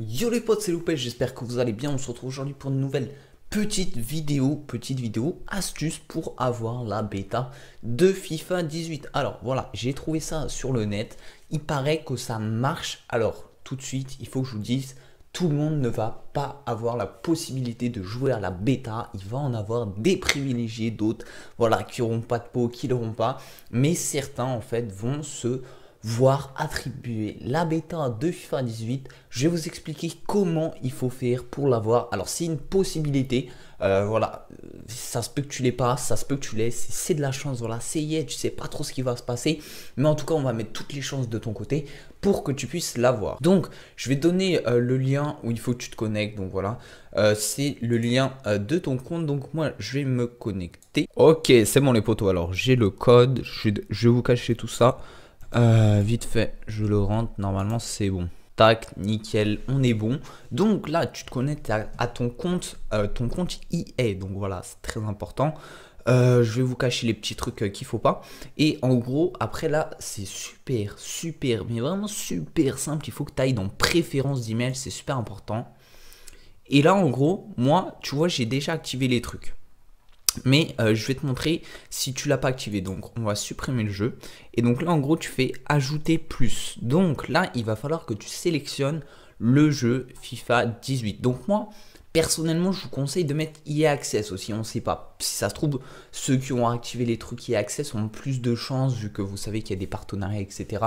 Yo les potes, c'est Loupé, j'espère que vous allez bien. On se retrouve aujourd'hui pour une nouvelle petite vidéo, petite vidéo astuce pour avoir la bêta de FIFA 18. Alors voilà, j'ai trouvé ça sur le net. Il paraît que ça marche. Alors tout de suite, il faut que je vous dise, tout le monde ne va pas avoir la possibilité de jouer à la bêta. Il va en avoir des privilégiés, d'autres, voilà, qui n'auront pas de peau, qui l'auront pas. Mais certains, en fait, vont se voir attribuer la bêta fifa 18 Je vais vous expliquer comment il faut faire pour l'avoir. Alors c'est une possibilité, euh, voilà, ça se peut que tu l'aies pas, ça se peut que tu l'aies, c'est de la chance, voilà, c'est est tu sais pas trop ce qui va se passer, mais en tout cas on va mettre toutes les chances de ton côté pour que tu puisses l'avoir. Donc je vais donner euh, le lien où il faut que tu te connectes, donc voilà, euh, c'est le lien de ton compte, donc moi je vais me connecter. Ok, c'est bon les potos, alors j'ai le code, je vais vous cacher tout ça. Euh, vite fait, je le rentre. Normalement, c'est bon. Tac, nickel, on est bon. Donc là, tu te connectes à, ton compte, euh, ton compte IA. Donc voilà, c'est très important. Euh, je vais vous cacher les petits trucs qu'il faut pas. Et en gros, après là, c'est super, super, mais vraiment super simple. Il faut que tu ailles dans préférence d'email, c'est super important. Et là, en gros, moi, tu vois, j'ai déjà activé les trucs. Mais euh, je vais te montrer si tu l'as pas activé. Donc on va supprimer le jeu. Et donc là en gros tu fais ajouter plus. Donc là il va falloir que tu sélectionnes le jeu FIFA 18. Donc moi Personnellement, je vous conseille de mettre EA Access aussi. On ne sait pas. Si ça se trouve, ceux qui ont activé les trucs EA Access ont plus de chances, vu que vous savez qu'il y a des partenariats, etc.,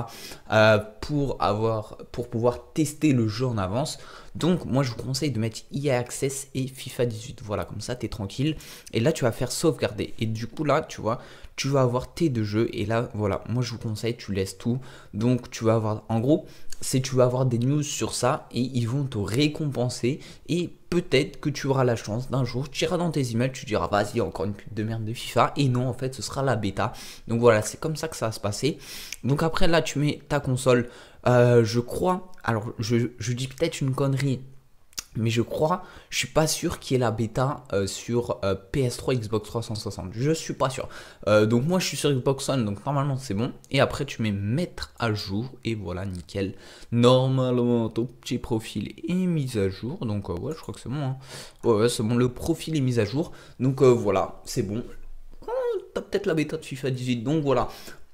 euh, pour, avoir, pour pouvoir tester le jeu en avance. Donc, moi, je vous conseille de mettre EA Access et FIFA 18. Voilà, comme ça, t'es tranquille. Et là, tu vas faire sauvegarder. Et du coup, là, tu vois, tu vas avoir tes deux jeux. Et là, voilà, moi, je vous conseille, tu laisses tout. Donc, tu vas avoir, en gros, c'est tu vas avoir des news sur ça et ils vont te récompenser et peut-être que tu auras la chance d'un jour, tu iras dans tes emails, tu diras vas-y encore une pute de merde de FIFA et non en fait ce sera la bêta. Donc voilà, c'est comme ça que ça va se passer. Donc après là tu mets ta console, euh, je crois, alors je, je dis peut-être une connerie mais je crois, je suis pas sûr qu'il y ait la bêta euh, sur euh, PS3, Xbox 360. Je suis pas sûr. Euh, donc moi, je suis sur Xbox One, donc normalement c'est bon. Et après, tu mets mettre à jour et voilà, nickel. Normalement, ton petit profil est mis à jour. Donc ouais, je crois que c'est bon. Hein. Ouais, c'est bon, le profil est mis à jour. Donc voilà, c'est bon. T'as peut-être la bêta de FIFA 18, donc voilà.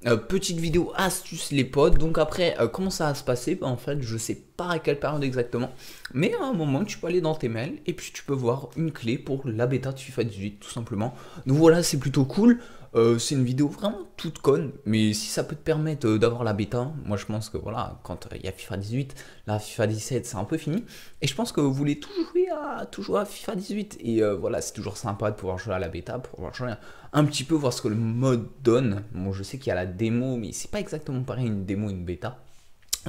Euh, petite vidéo astuce les potes. Donc après, euh, comment ça va se passer ben, En fait, je sais pas à quelle période exactement. Mais à un moment, tu peux aller dans tes mails et puis tu peux voir une clé pour la bêta de FIFA 18 tout simplement. Donc voilà, c'est plutôt cool. Euh, c'est une vidéo vraiment toute conne, mais si ça peut te permettre euh, d'avoir la bêta, moi je pense que voilà, quand il y a FIFA 18, la FIFA 17 c'est un peu fini, et je pense que vous voulez tout jouer à, toujours à FIFA 18, et euh, voilà, c'est toujours sympa de pouvoir jouer à la bêta, pour pouvoir jouer un petit peu, voir ce que le mode donne. Bon, je sais qu'il y a la démo, mais c'est pas exactement pareil une démo, une bêta.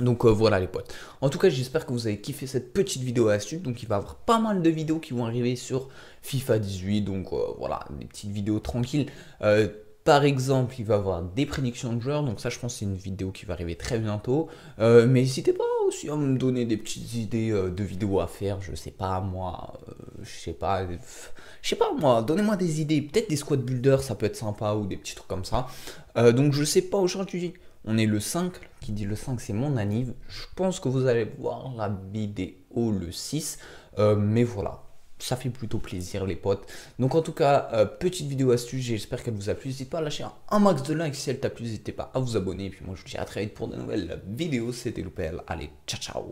Donc euh, voilà les potes. En tout cas, j'espère que vous avez kiffé cette petite vidéo astuce. Donc il va y avoir pas mal de vidéos qui vont arriver sur FIFA 18. Donc euh, voilà, des petites vidéos tranquilles. Euh, par exemple, il va y avoir des prédictions de joueurs. Donc ça, je pense c'est une vidéo qui va arriver très bientôt. mais n'hésitez pas aussi à me donner des petites idées de vidéos à faire. Je sais pas moi, je sais pas, je sais pas moi. Donnez-moi des idées. Peut-être des squad builders, ça peut être sympa ou des petits trucs comme ça. donc je sais pas aujourd'hui. On est le 5, qui dit le 5 c'est mon anniv. Je pense que vous allez voir la vidéo le 6. Euh, mais voilà, ça fait plutôt plaisir les potes. Donc en tout cas, euh, petite vidéo astuce. j'espère qu'elle vous a plu. N'hésitez pas à lâcher un, max de likes si elle t'a plu, n'hésitez pas à vous abonner. Et puis moi je vous dis à très vite pour de nouvelles vidéos. C'était Loupel, allez, ciao ciao